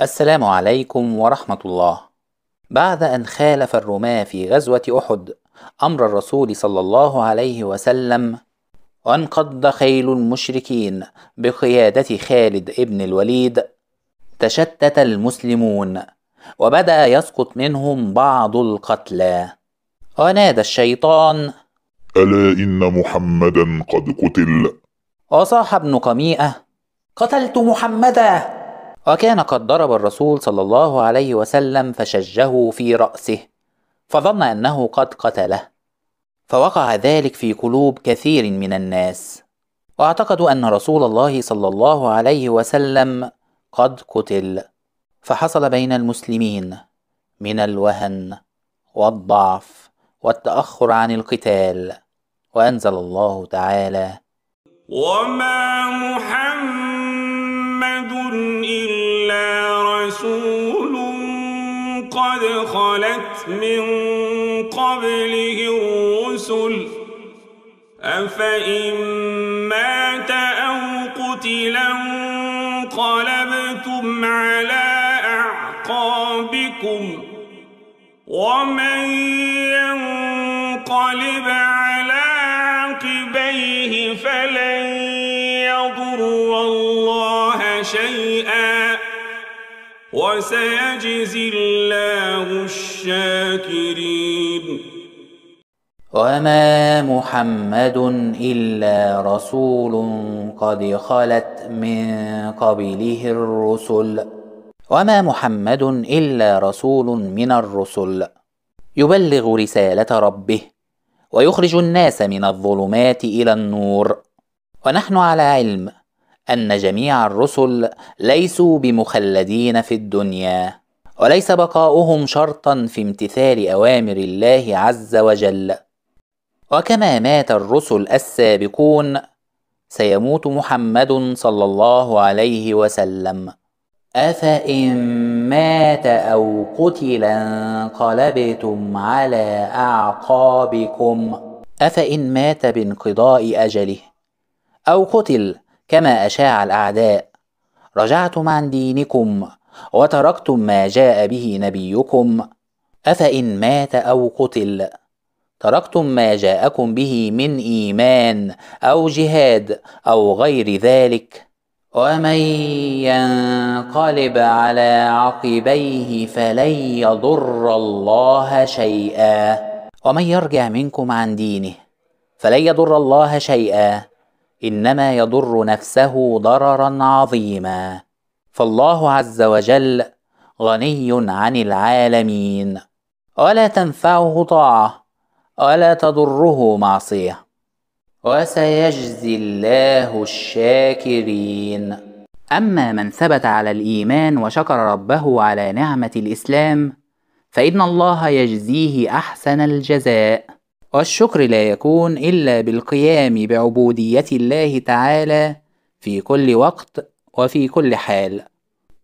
السلام عليكم ورحمة الله. بعد أن خالف الرماة في غزوة أحد أمر الرسول صلى الله عليه وسلم، وانقض خيل المشركين بقيادة خالد بن الوليد، تشتت المسلمون، وبدأ يسقط منهم بعض القتلى، ونادى الشيطان: ألا إن محمدا قد قتل. وصاح ابن قميئة: قتلت محمدا! وكان قد ضرب الرسول صلى الله عليه وسلم فشجه في رأسه فظن أنه قد قتله فوقع ذلك في قلوب كثير من الناس واعتقدوا أن رسول الله صلى الله عليه وسلم قد قتل فحصل بين المسلمين من الوهن والضعف والتأخر عن القتال وأنزل الله تعالى وما محمد رسول قد خلت من قبله الرسل أفإن مات أو قتلا انقلبتم على أعقابكم ومن ينقلب على عقبيه فلن وسيجزي الله الشاكرين وما محمد الا رسول قد خلت من قبله الرسل وما محمد الا رسول من الرسل يبلغ رساله ربه ويخرج الناس من الظلمات الى النور ونحن على علم أن جميع الرسل ليسوا بمخلدين في الدنيا وليس بقاؤهم شرطا في امتثال أوامر الله عز وجل وكما مات الرسل السابقون سيموت محمد صلى الله عليه وسلم أفإن مات أو قتل انقلبتم على أعقابكم أفإن مات بانقضاء أجله أو قتل كما أشاع الأعداء رجعتم عن دينكم وتركتم ما جاء به نبيكم أفإن مات أو قتل تركتم ما جاءكم به من إيمان أو جهاد أو غير ذلك ومن ينقلب على عقبيه فلن يضر الله شيئا ومن يرجع منكم عن دينه فلن يضر الله شيئا انما يضر نفسه ضررا عظيما فالله عز وجل غني عن العالمين ولا تنفعه طاعه ولا تضره معصيه وسيجزي الله الشاكرين اما من ثبت على الايمان وشكر ربه على نعمه الاسلام فان الله يجزيه احسن الجزاء والشكر لا يكون إلا بالقيام بعبودية الله تعالى في كل وقت وفي كل حال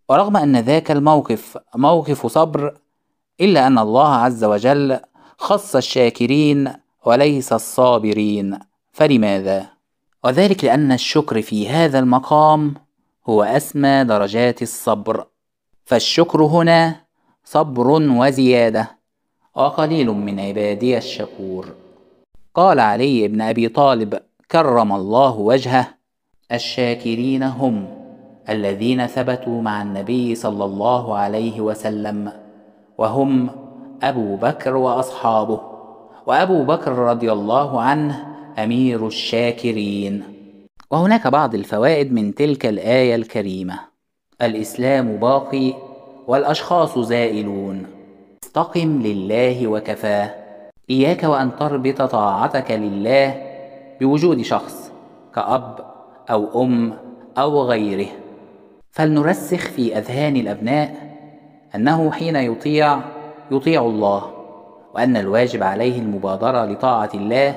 ورغم أن ذاك الموقف موقف صبر إلا أن الله عز وجل خص الشاكرين وليس الصابرين فلماذا؟ وذلك لأن الشكر في هذا المقام هو أسمى درجات الصبر فالشكر هنا صبر وزيادة وقليل من عبادي الشكور قال علي بن ابي طالب كرم الله وجهه الشاكرين هم الذين ثبتوا مع النبي صلى الله عليه وسلم وهم ابو بكر واصحابه وابو بكر رضي الله عنه امير الشاكرين وهناك بعض الفوائد من تلك الايه الكريمه الاسلام باقي والاشخاص زائلون استقم لله وكفاه إياك وأن تربط طاعتك لله بوجود شخص كأب أو أم أو غيره فلنرسخ في أذهان الأبناء أنه حين يطيع يطيع الله وأن الواجب عليه المبادرة لطاعة الله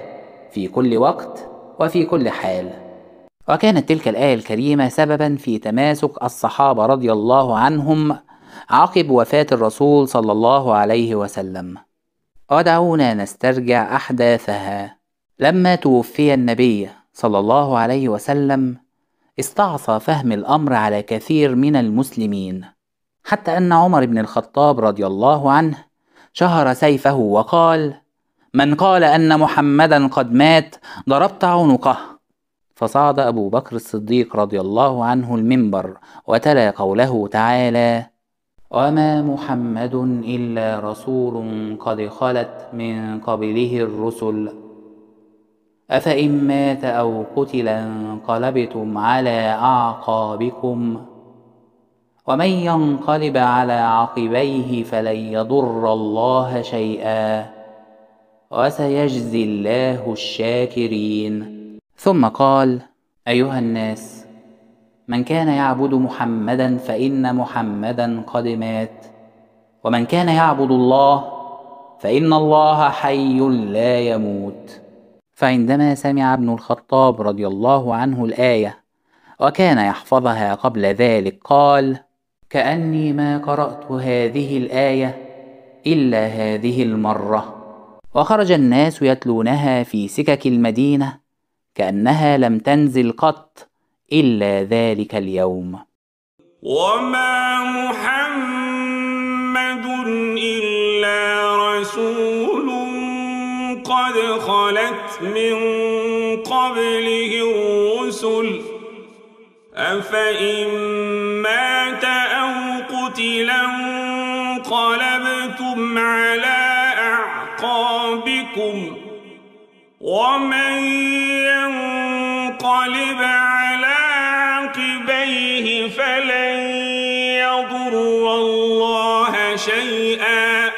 في كل وقت وفي كل حال وكانت تلك الآية الكريمة سببا في تماسك الصحابة رضي الله عنهم عقب وفاة الرسول صلى الله عليه وسلم ودعونا نسترجع أحداثها لما توفي النبي صلى الله عليه وسلم استعصى فهم الأمر على كثير من المسلمين حتى أن عمر بن الخطاب رضي الله عنه شهر سيفه وقال من قال أن محمدا قد مات ضربت عنقه فصعد أبو بكر الصديق رضي الله عنه المنبر وتلا قوله تعالى وما محمد الا رسول قد خلت من قبله الرسل افان مات او قتل انقلبتم على اعقابكم ومن ينقلب على عقبيه فلن يضر الله شيئا وسيجزي الله الشاكرين ثم قال ايها الناس من كان يعبد محمدا فان محمدا قد مات ومن كان يعبد الله فان الله حي لا يموت فعندما سمع ابن الخطاب رضي الله عنه الايه وكان يحفظها قبل ذلك قال كاني ما قرات هذه الايه الا هذه المره وخرج الناس يتلونها في سكك المدينه كانها لم تنزل قط إلا ذلك اليوم وما محمد إلا رسول قد خلت من قبله الرسل أفإن مات أو قتلا انقلبتم على أعقابكم ومن ينقلب على لن يضر الله شيئا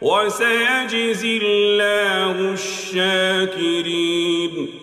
وسيجزي الله الشاكرين